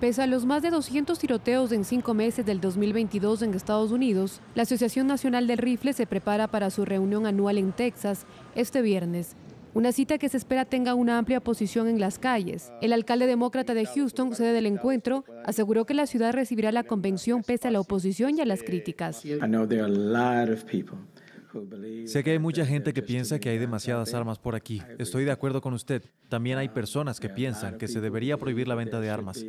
Pese a los más de 200 tiroteos en cinco meses del 2022 en Estados Unidos, la Asociación Nacional del Rifle se prepara para su reunión anual en Texas este viernes. Una cita que se espera tenga una amplia posición en las calles. El alcalde demócrata de Houston, sede del encuentro, aseguró que la ciudad recibirá la convención pese a la oposición y a las críticas. Sé que hay mucha gente que piensa que hay demasiadas armas por aquí. Estoy de acuerdo con usted. También hay um, personas que piensan que se debería prohibir la venta de armas.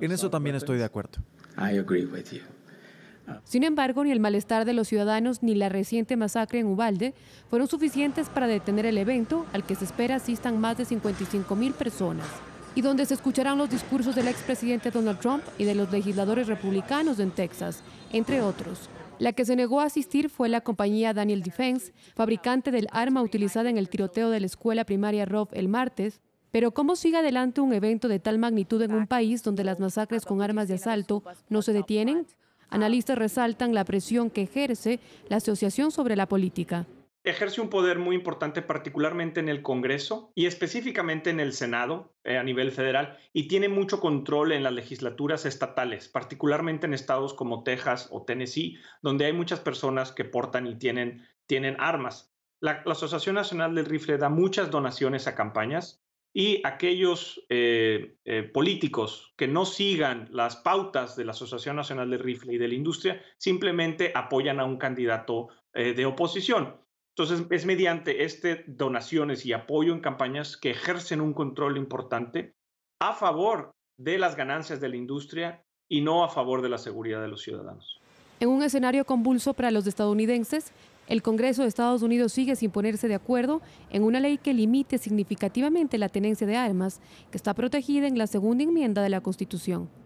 En eso también estoy de acuerdo. Uh, Sin embargo, ni el malestar de los ciudadanos ni la reciente masacre en Ubalde fueron suficientes para detener el evento al que se espera asistan más de 55 mil personas y donde se escucharán los discursos del expresidente Donald Trump y de los legisladores republicanos en Texas, entre otros. La que se negó a asistir fue la compañía Daniel Defense, fabricante del arma utilizada en el tiroteo de la escuela primaria Rob el martes. Pero ¿cómo sigue adelante un evento de tal magnitud en un país donde las masacres con armas de asalto no se detienen? Analistas resaltan la presión que ejerce la Asociación sobre la Política ejerce un poder muy importante particularmente en el Congreso y específicamente en el Senado eh, a nivel federal y tiene mucho control en las legislaturas estatales, particularmente en estados como Texas o Tennessee, donde hay muchas personas que portan y tienen, tienen armas. La, Asociación Nacional del Rifle da muchas donaciones a campañas y aquellos eh, eh, políticos que no sigan las pautas de la Asociación Nacional del Rifle y de la Industria simplemente apoyan a un candidato de oposición. Entonces, es mediante este donaciones y apoyo en campañas que ejercen un control importante a favor de las ganancias de la industria y no a favor de la seguridad de los ciudadanos. En un escenario convulso para los estadounidenses, el Congreso de Estados Unidos sigue sin ponerse de acuerdo en una ley que limite significativamente la tenencia de armas, que está protegida en la segunda enmienda de la Constitución.